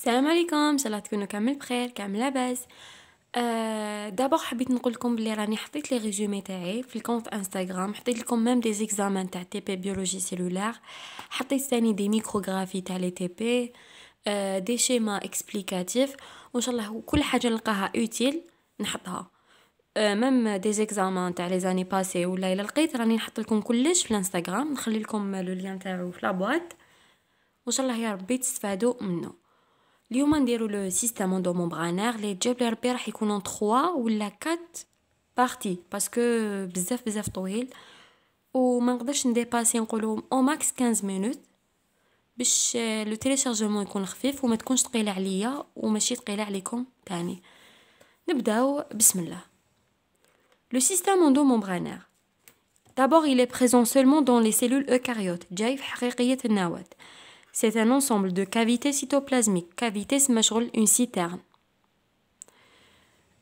السلام عليكم ان شاء الله تكونوا كامل بخير كامل لاباس آه دابا حبيت نقول لكم بلي راني حطيت لي ريزومي تاعي في الكونت انستغرام حطيت لكم ميم دي زيكزامان تاع تي بي بيولوجي سيلولار حطيت ثاني دي ميكروغرافي تاع لي تي بي آه، دي شيما اكسبليكاتيف وان شاء الله كل حاجه نلقاها اوتيل نحطها آه، ميم دي زيكزامان تاع لي زاني باسي ولا الا لقيت راني نحط لكم كلش في الانستغرام نخلي لكم لو ليان تاعو في لابواط وان شاء الله يا ربي تستفادوا منه اليوم نديرو لو اندو اندومومبرانير لي جاب لي ربي راح يكونو طخوا 3 ولا 4 بارتي باسكو بزاف بزاف طويل وما نقدرش نديباسي نقولو او ماكس 15 مينوت باش آه، لو تيليشارجمون يكون خفيف وما تكونش ثقيله عليا وماشي ثقيله عليكم تاني نبداو بسم الله لو اندو اندومومبرانير D'abord, il est présent seulement dans les cellules eucaryotes, جاي في حقيقية النواة. C'est un ensemble de cavités cytoplasmiques, cavités une citerne,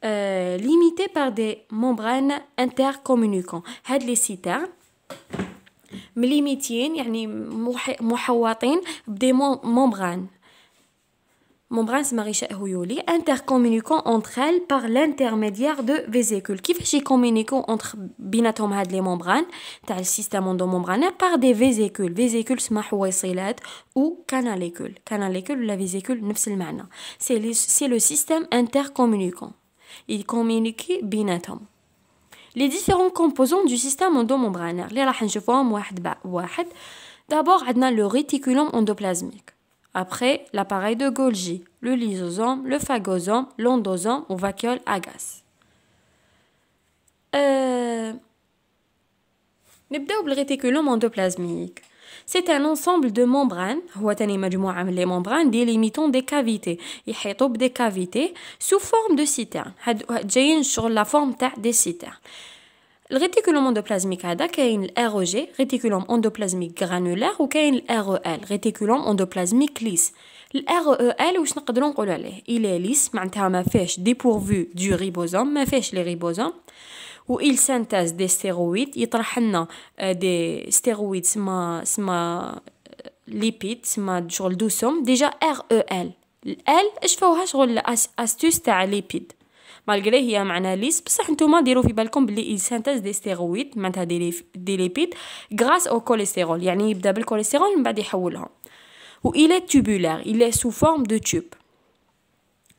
euh, limitées par des membranes intercommunicantes. Had les citernes, membranes membranes maréchales intercommuniquant entre elles par l'intermédiaire de vésicules. Qui fait communiquer entre بيناتهم les membranes tel système endomembranaire par des vésicules. Vésicules سما ou canalicules. Canalicules ou la vésicule نفس C'est le, système intercommuniquant. Il communique binatom. Les différents composants du système endomembranaire. Les D'abord, le réticulum endoplasmique. Après, l'appareil de Golgi, le lysosome, le phagosome, l'endosome euh, ou vacuole à gaz. Euh... le réticulum endoplasmique. C'est un ensemble de membranes, les membranes délimitant des cavités, يحيطوا des cavités sous forme de citernes, جايين la forme des citernes. الريتيكولوم اندوبلازميك هذا كاين الار او جي ريتيكولوم اندوبلازميك غرانولار وكاين الار او ال ريتيكولوم اندوبلازميك ليس الار او ال واش نقدروا نقولوا عليه الى ليس معناتها ما فيهش بورفو دو ريبوزوم ما فيهش لي ريبوزوم و il سانتاز دي ستيرويد يطرح لنا دي ستيرويد سما سما ليبيد سما شغل دوسوم ديجا ار او ال ال اش فوها شغل استوس تاع ليبيد malgré il y a معنا les mais pourtant vous faites attention que il synthétise des stéroïdes des lipides grâce au cholestérol yani il commence par le cholestérol puis il les le et il est tubulaire il est sous forme de tube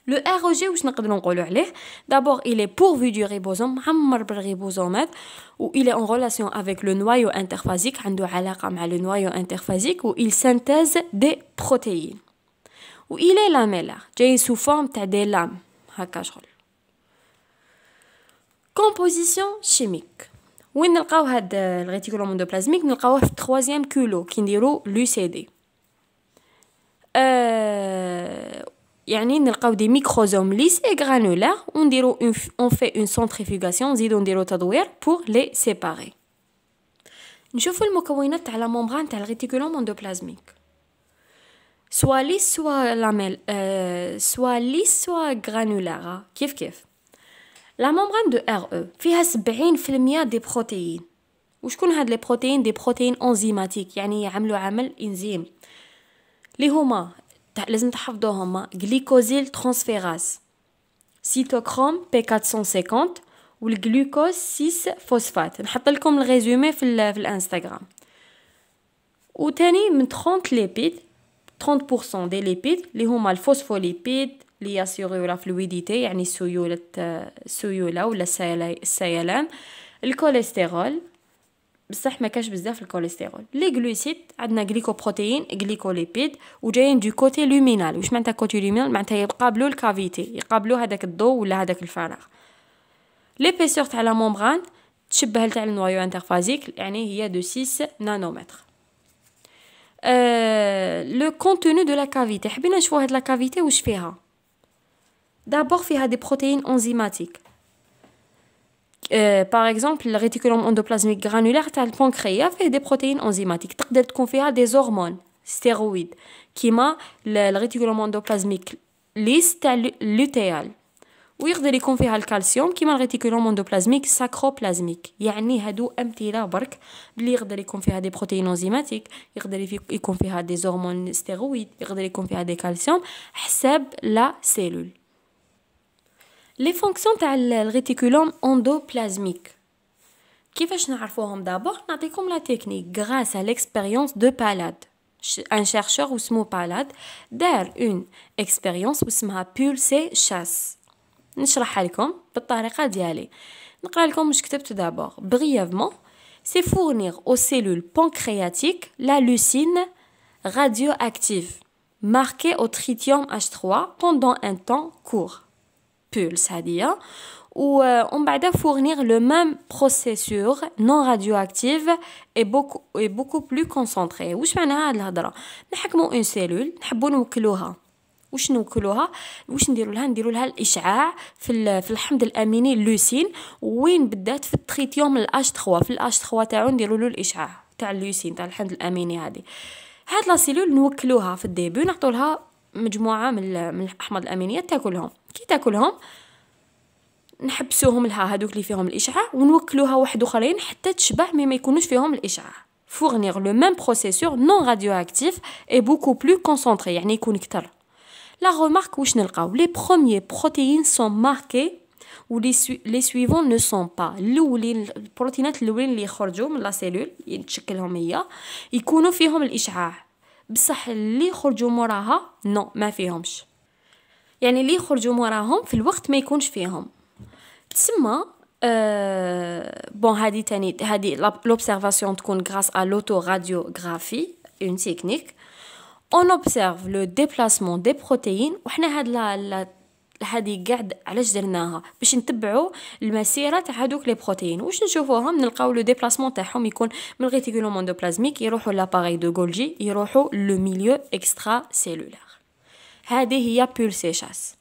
le rg qu'est-ce qu'on peut dire d'abord il est pourvu du ribosome mammare par ribosome et il est en relation avec le noyau interphasique il a un lien avec le noyau interphasique et il synthétise des protéines et il est lamellaire il est sous forme de des lames comme ça position chimique. Nous avons le le réticulum endoplasmique, nous avons le troisième culot, qui est l'UCD. Y a des microsomes lisses et granulaires, on fait une centrifugation, c'est pour les séparer. Nous avons sur la membrane, du le réticulum endoplasmique. Soit lisse, soit euh, granulaire. Qu'est-ce hein. لا ممبران دو ار او فيها 70% دي بروتيين وشكون هاد لي بروتيين دي بروتيين انزيماتيك يعني يعملوا عمل انزيم لي هما لازم تحفظوهم غليكوزيل ترانسفيراز سيتوكروم بي 450 والجلوكوز 6 فوسفات نحط لكم الريزومي في, في الانستغرام وتاني من 30 ليبيد 30% دي ليبيد اللي هما الفوسفوليبيد ليسيغيو لا فلويديتي يعني سيولة سيولة ولا سيلان الكوليسترول بصح ما كاش بزاف الكوليسترول لي غلوسيد عندنا غليكوبروتين غليكوليبيد وجايين دو كوتي لومينال واش معناتها كوتي لومينال معناتها يقابلوا الكافيتي يقابلوا هذاك الضو ولا هذاك الفراغ لي بيسور تاع لا مومبران تشبه لتاع النوايو انترفازيك يعني هي دو 6 نانومتر لو كونتوني دو لا كافيتي حبينا نشوفوا هاد لا كافيتي واش فيها D'abord, il y a des protéines enzymatiques. Euh, par exemple, le réticulum endoplasmique granulaire, tel pancréas, fait des protéines enzymatiques. Il y a des hormones stéroïdes qui ont le réticulum endoplasmique lisse, l'utéal. Ou il y a le calcium qui a le réticulum endoplasmique sacroplasmique. Il y a des protéines enzymatiques. des hormones stéroïdes. a des calciums. la cellule. Les fonctions de le endoplasmique. ce que les a connu d'abord, on vous la technique grâce à l'expérience de Palade. Un chercheur ou اسمه Palade, a fait une expérience où s'appelle pulser Chasse. Je vais vous ma manière. Je vais vous lire ce d'abord. Brièvement, c'est fournir aux cellules pancréatiques la lucine radioactive marquée au tritium H3 pendant un temps court. بولس هدية ومن بعد لو ميم بروسيسور نون راديو اكتيف اي بوكو اي بوكو بلو concentré واش معناها هاد الهضره نحكموا اون سيلول نحبوا نوكلوها واش نوكلوها واش نديروا لها نديروا لها الاشعاع في في الحمض الاميني اللوسين وين بدات في التريتيوم الاش 3 في الاش 3 تاعو نديروا له الاشعاع تاع اللوسين تاع الحمض الاميني هذه هاد لا سيلول نوكلوها في الديبي نعطوا لها مجموعه من من الاحماض الامينيه تاكلهم كي تاكلهم نحبسوهم لها هذوك اللي فيهم الإشعة ونوكلوها واحد اخرين حتى تشبع مي ما يكونوش فيهم الإشعة فورنيغ لو ميم بروسيسور نون راديو اكتيف اي بوكو بلو concentré يعني يكون كتر لا remarque واش نلقاو لي بروميي بروتيين سون ماركي و لي سويفون نو سون با الاولين البروتينات الاولين اللي يخرجوا من لا سيلول يتشكلهم هي يكونوا فيهم الاشعاع بصح اللي يخرجوا موراها نو ما فيهمش يعني اللي يخرجوا موراهم في الوقت ما يكونش فيهم تسمى بون آه، هذه تاني هذه لوبسيرفاسيون تكون غراس ا لوتو راديوغرافي اون تكنيك اون اوبسيرف لو ديبلاسمون دي بروتيين وحنا هاد لا هذه قاعد علاش درناها باش نتبعوا المسيره تاع هذوك لي بروتين واش نشوفوهم نلقاو لو ديبلاسمون تاعهم يكون من الغيتيكولوم اندوبلازميك يروحوا لاباري دو جولجي يروحوا لو ميليو اكسترا سيلولار هذه هي بولسيشاس